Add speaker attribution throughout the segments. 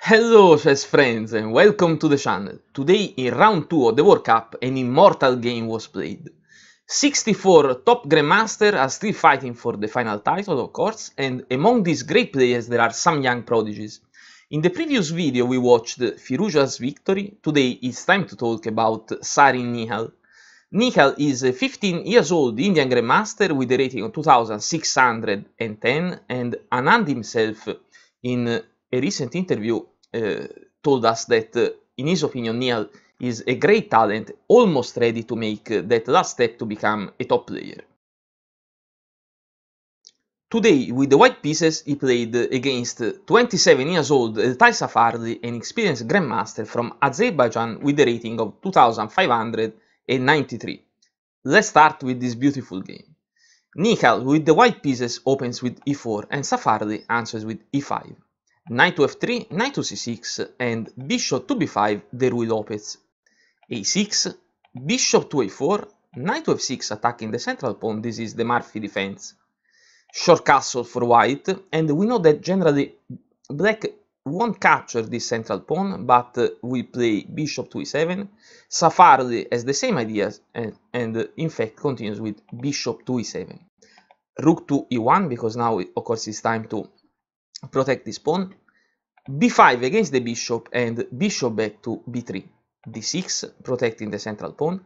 Speaker 1: Hello chess friends and welcome to the channel. Today in round 2 of the World Cup an immortal game was played. 64 top grandmasters are still fighting for the final title of course and among these great players there are some young prodigies. In the previous video we watched Firuja's victory, today it's time to talk about Sarin Nihal. Nihal is a 15 years old Indian grandmaster with a rating of 2610 and an himself in a recent interview uh, told us that, uh, in his opinion, Niall is a great talent, almost ready to make that last step to become a top player. Today, with the white pieces, he played against 27 years old Tay Safardi, an experienced grandmaster from Azerbaijan with a rating of 2593. Let's start with this beautiful game. Nikal with the white pieces opens with e4 and Safardi answers with e5 knight to f3, knight to c6, and bishop to b5, Deruy Lopez. a6, bishop to a4, knight to f6 attacking the central pawn, this is the Murphy defense. Short castle for white, and we know that generally black won't capture this central pawn, but we play bishop to e7. Safarli has the same ideas, and, and in fact continues with bishop to e7. Rook to e1, because now, of course, it's time to protect this pawn b5 against the bishop and bishop back to b3 d6 protecting the central pawn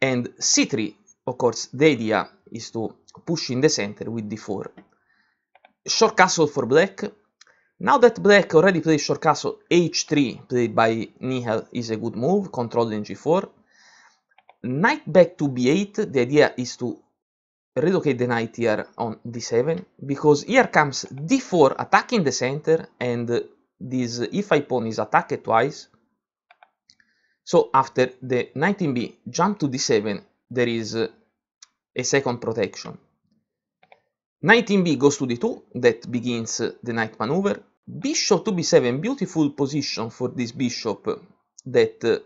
Speaker 1: and c3 of course the idea is to push in the center with d4 short castle for black now that black already plays short castle h3 played by Nihal is a good move controlling g4 knight back to b8 the idea is to relocate the knight here on d7 because here comes d4 attacking the center and this if 5 pawn is attacked twice so after the 19b jump to d7 there is a second protection in b goes to d2 that begins the knight maneuver bishop to b7 beautiful position for this bishop that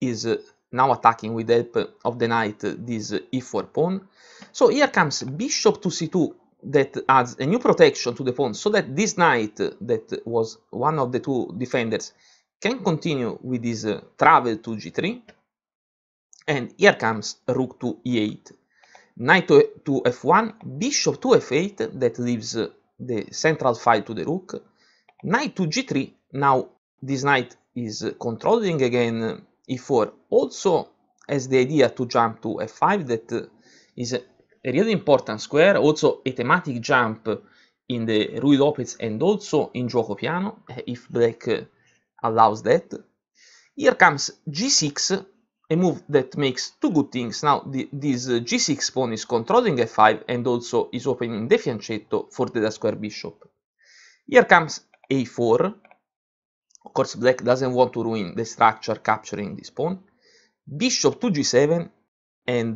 Speaker 1: is now attacking with the help of the knight this e4 pawn. So here comes bishop to c2 that adds a new protection to the pawn so that this knight that was one of the two defenders can continue with his uh, travel to g3 and here comes rook to e8 knight to, f1 bishop to f8 that leaves uh, the central file to the rook knight to g3 now this knight is controlling again e4 also has the idea to jump to f5 that uh, is a, a really important square also a thematic jump in the Rui Lopez and also in Gioco Piano eh, if black uh, allows that here comes g6 a move that makes two good things now the, this uh, g6 pawn is controlling f5 and also is opening the fianchetto for the square bishop here comes a4 of course, black doesn't want to ruin the structure capturing this pawn. Bishop to g7 and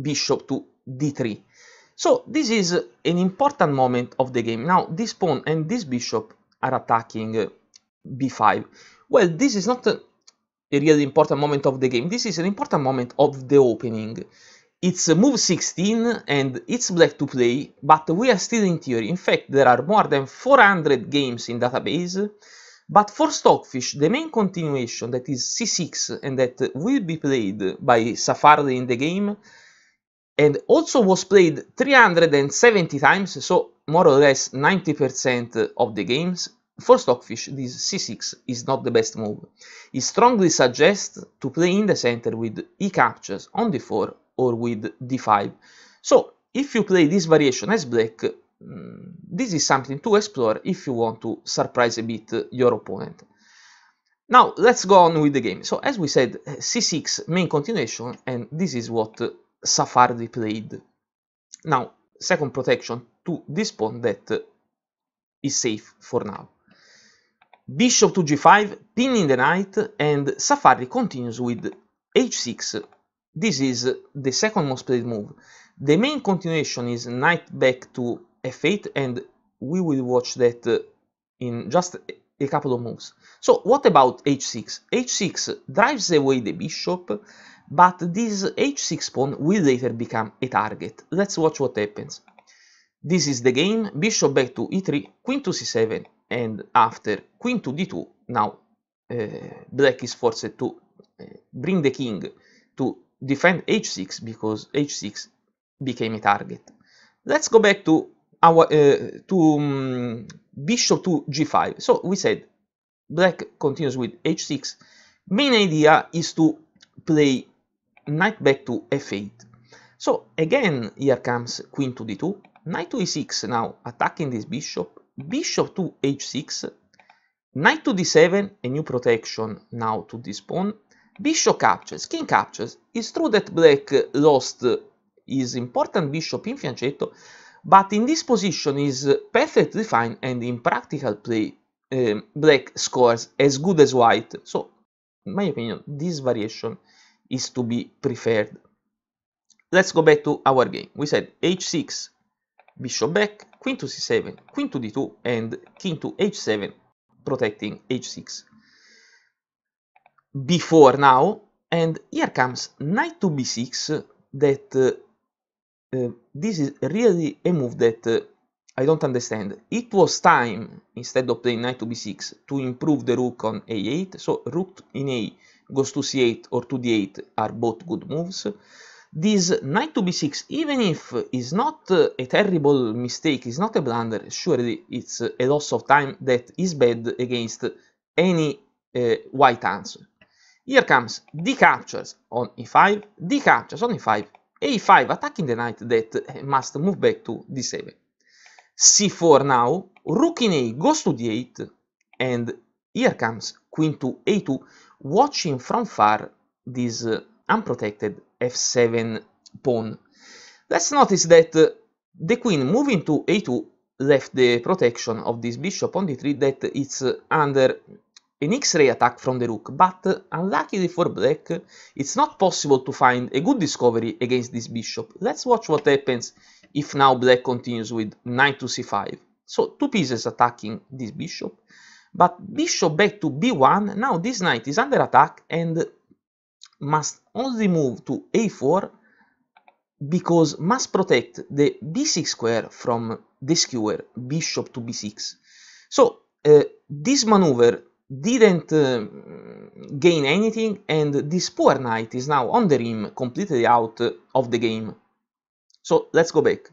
Speaker 1: bishop to d3. So this is an important moment of the game. Now this pawn and this bishop are attacking b5. Well, this is not a really important moment of the game. This is an important moment of the opening it's move 16 and it's black to play, but we are still in theory. In fact, there are more than 400 games in database, but for Stockfish, the main continuation that is C6 and that will be played by Safari in the game, and also was played 370 times, so more or less 90% of the games, for Stockfish, this c6 is not the best move. He strongly suggests to play in the center with e captures on d4 or with d5. So if you play this variation as black, mm, this is something to explore if you want to surprise a bit your opponent. Now let's go on with the game. So as we said, c6 main continuation and this is what Safardi played. Now second protection to this pawn that is safe for now. Bishop to g5, pinning the knight and Safari continues with h6 this is the second most played move. The main continuation is knight back to f8 and we will watch that uh, in just a couple of moves. So what about h6? h6 drives away the bishop, but this h6 pawn will later become a target. Let's watch what happens. This is the game, bishop back to e3, queen to c7, and after queen to d2, now uh, black is forced to uh, bring the king to defend h6 because h6 became a target. Let's go back to our uh, to um, bishop to g5. So we said black continues with h6. Main idea is to play knight back to f8. So again here comes queen to d2, knight to e6 now attacking this bishop, bishop to h6, knight to d7, a new protection now to this pawn, Bishop captures, king captures. It's true that black lost his important bishop in fianchetto, but in this position is perfectly fine and in practical play um, ehm, black scores as good as white. So, in my opinion, this variation is to be preferred. Let's go back to our game. We said h6, bishop back, queen to c7, queen to d2, and king to h7, protecting h6 b4 now, and here comes knight to b6 that uh, uh, this is really a move that uh, I don't understand. It was time, instead of playing knight to b6, to improve the rook on a8. So rook in a goes to c8 or to d8 are both good moves. This knight to b6, even if is not uh, a terrible mistake, is not a blunder, surely it's a loss of time that is bad against any uh, white answer. Here comes d captures on e5, d captures on e5, a5 attacking the knight that must move back to d7. c4 now, rook in a goes to d8, and here comes queen to a2, watching from far this uh, unprotected f7 pawn. Let's notice that uh, the queen moving to a2 left the protection of this bishop on d3 that it's uh, under an X-ray attack from the rook, but unluckily for black, it's not possible to find a good discovery against this bishop. Let's watch what happens if now black continues with knight to c5. So two pieces attacking this bishop, but bishop back to b1, now this knight is under attack and must only move to a4 because must protect the b6 square from the skewer bishop to b6. So uh, this maneuver didn't uh, gain anything and this poor knight is now on the rim completely out of the game. So let's go back.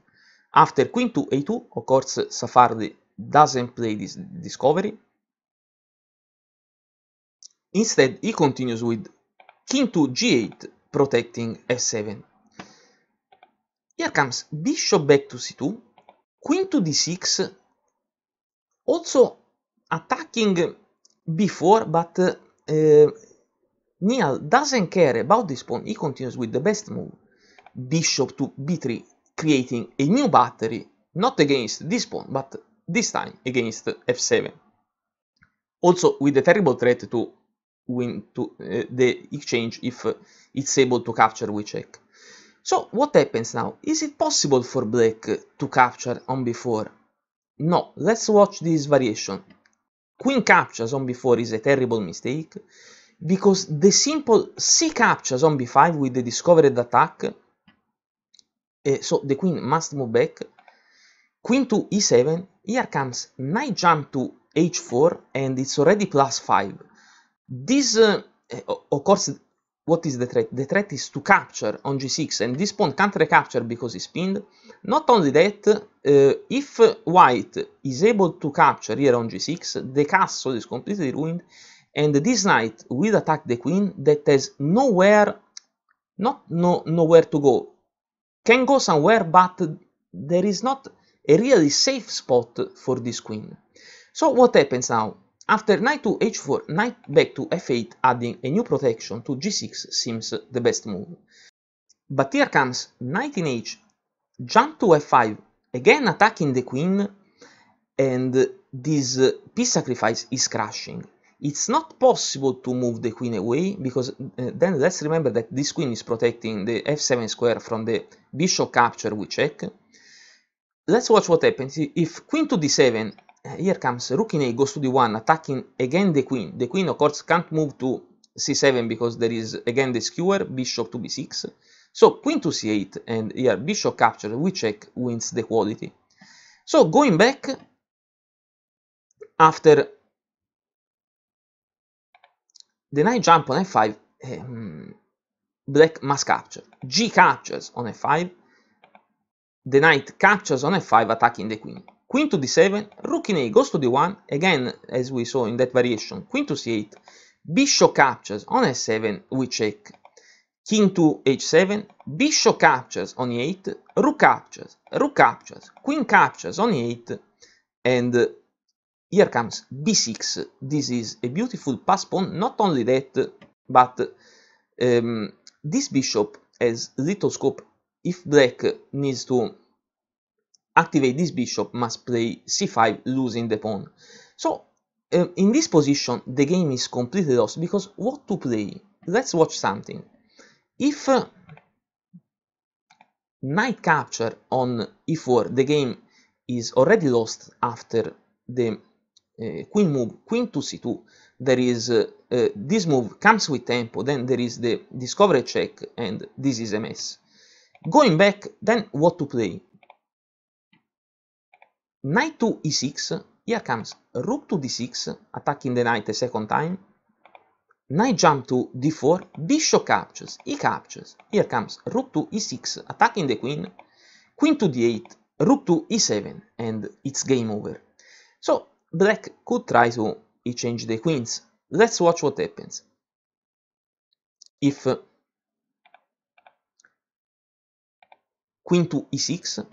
Speaker 1: After queen to a2, of course Safardi doesn't play this discovery. Instead he continues with king to g8 protecting f7. Here comes bishop back to c2, queen to d6, also attacking before, but eh, Neal doesn't care about this pawn, he continues with the best move, bishop to b3, creating a new battery, not against this pawn, but this time against f7. Also with the terrible threat to win to, uh, the exchange if uh, it's able to capture with check. So what happens now? Is it possible for black to capture on b4? No, let's watch this variation. Queen capture zombie 4 is a terrible mistake, because the simple C capture zombie 5 with the discovered attack, uh, so the queen must move back, queen to e7, here comes knight jump to h4 and it's already plus 5. This, uh, of course, what is the threat? The threat is to capture on g6, and this pawn can't recapture because he's pinned. Not only that, uh, if white is able to capture here on g6, the castle is completely ruined, and this knight will attack the queen that has nowhere, not no, nowhere to go. Can go somewhere, but there is not a really safe spot for this queen. So what happens now? After knight to h4, knight back to f8 adding a new protection to g6 seems the best move. But here comes knight in h, jump to f5, again attacking the queen, and this uh, piece sacrifice is crashing. It's not possible to move the queen away, because uh, then let's remember that this queen is protecting the f7 square from the bishop capture we check. Let's watch what happens if queen to d7 Eh, here comes rook in a goes to d1 attacking again the queen the queen of course can't move to c7 because there is again the skewer bishop to b6 so queen to c8 and here bishop captured we check wins the quality so going back after the knight jump on f5 um, ehm, black must capture g captures on f5 the knight captures on f5 attacking the queen queen to d7, rook in a goes to d1, again as we saw in that variation, queen to c8, bishop captures on s7, we check, king to h7, bishop captures on e8, rook captures, rook captures, queen captures on e8, and here comes b6. This is a beautiful pass pawn, not only that, but um, this bishop has little scope if black needs to activate this bishop must play c5 losing the pawn so um, in this position the game is completely lost because what to play let's watch something if uh, knight capture on e4 the game is already lost after the uh, queen move queen to c2 there is uh, uh, this move comes with tempo then there is the discovery check and this is a mess going back then what to play knight to e6, here comes rook to d6, attacking the knight a second time, knight jump to d4, bishop captures, e captures, here comes rook to e6, attacking the queen, queen to d8, rook to e7, and it's game over. So, black could try to exchange the queens. Let's watch what happens. If uh, queen to e6,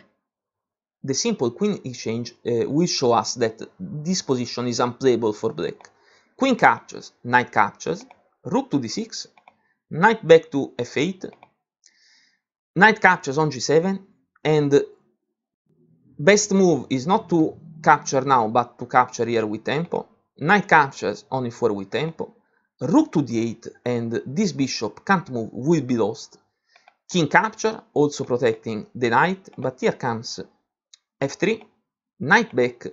Speaker 1: the simple queen exchange uh, will show us that this position is unplayable for black. Queen captures, knight captures, rook to d6, knight back to f8, knight captures on g7, and best move is not to capture now, but to capture here with tempo. Knight captures on e4 with tempo. Rook to d8, and this bishop can't move, will be lost. King capture, also protecting the knight, but here comes f3, knight back,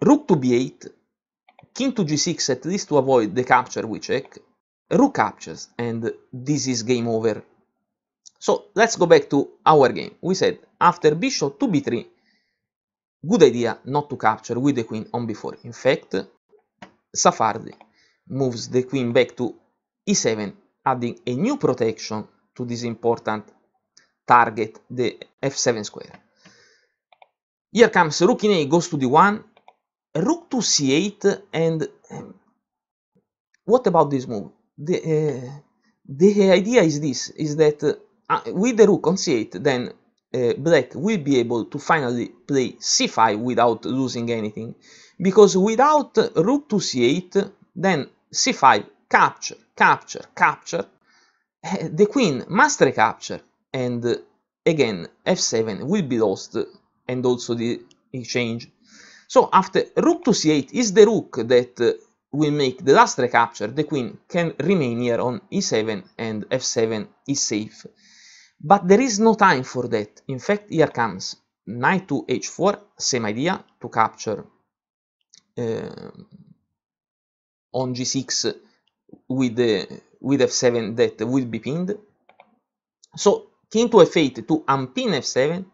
Speaker 1: rook to b8, king to g6 at least to avoid the capture we check, rook captures, and this is game over. So let's go back to our game. We said after bishop to b3, good idea not to capture with the queen on b4. In fact, Safardi moves the queen back to e7, adding a new protection to this important target, the f7 square. Here comes rook in a goes to d1, rook to c8, and um, what about this move? The, uh, the idea is this, is that uh, uh with the rook on c8, then uh, black will be able to finally play c5 without losing anything, because without rook to c8, then c5, capture, capture, capture, uh, the queen must recapture, and again f7 will be lost and also the exchange. So after rook to c8 is the rook that uh, will make the last recapture, the queen can remain here on e7 and f7 is safe. But there is no time for that, in fact here comes knight to h4, same idea, to capture uh, on g6 with, the, with f7 that will be pinned. So king to f8 to unpin f7,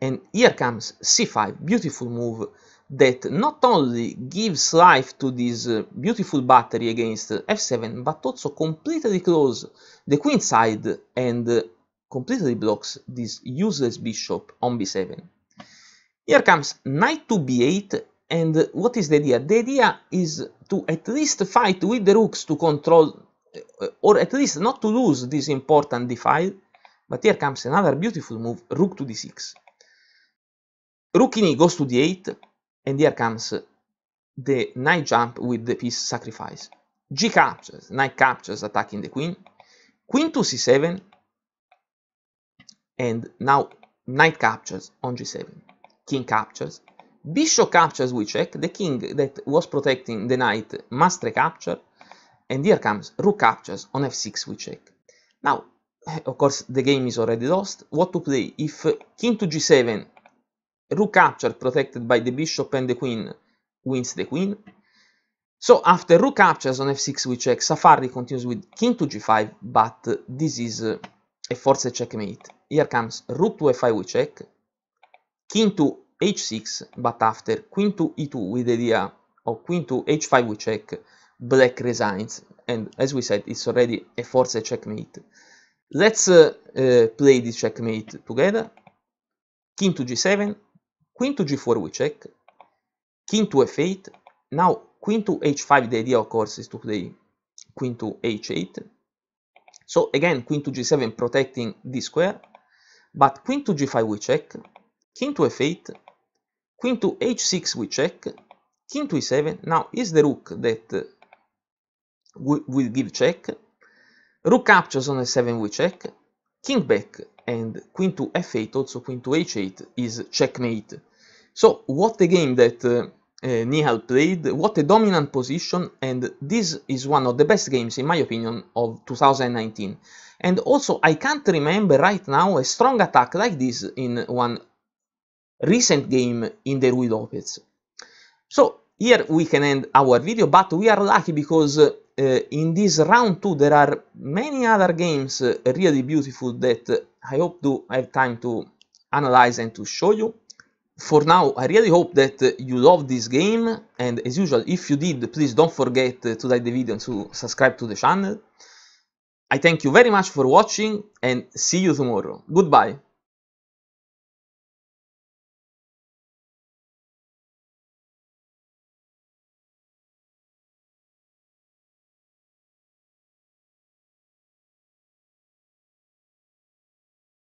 Speaker 1: and here comes c5, beautiful move that not only gives life to this uh, beautiful battery against uh, f7, but also completely closes the queen side and uh, completely blocks this useless bishop on b7. Here comes knight to b8, and what is the idea? The idea is to at least fight with the rooks to control, uh, uh, or at least not to lose this important d file, but here comes another beautiful move, rook to d6. Rook in e goes to d8, and here comes the knight jump with the piece sacrifice. G captures, knight captures, attacking the queen. Queen to c7, and now knight captures on g7. King captures. Bishop captures, we check. The king that was protecting the knight must recapture. And here comes rook captures on f6, we check. Now, of course, the game is already lost. What to play? If king to g7 rook capture protected by the bishop and the queen wins the queen. So after rook captures on f6 we check, Safari continues with king to g5, but this is uh, a forced checkmate. Here comes rook to f5 we check, king to h6, but after queen to e2 with the idea of queen to h5 we check, black resigns, and as we said, it's already a forced checkmate. Let's uh, uh, play this checkmate together. King to g7, queen to g4 we check, king to f8, now queen to h5, the idea of course is to play queen to h8, so again queen to g7 protecting d square, but queen to g5 we check, king to f8, queen to h6 we check, king to e7, now is the rook that uh, will give check, rook captures on f7 we check, king back and queen to f8 also queen to h8 is checkmate so what a game that uh, uh, Nihal played, what a dominant position and this is one of the best games in my opinion of 2019. And also I can't remember right now a strong attack like this in one recent game in the Rui Lopez. So here we can end our video, but we are lucky because uh, uh in this round 2 there are many other games uh, really beautiful that uh, I hope to have time to analyze and to show you for now I really hope that you love this game and as usual if you did please don't forget to like the video and to subscribe to the channel. I thank you very much for watching and see you tomorrow. Goodbye!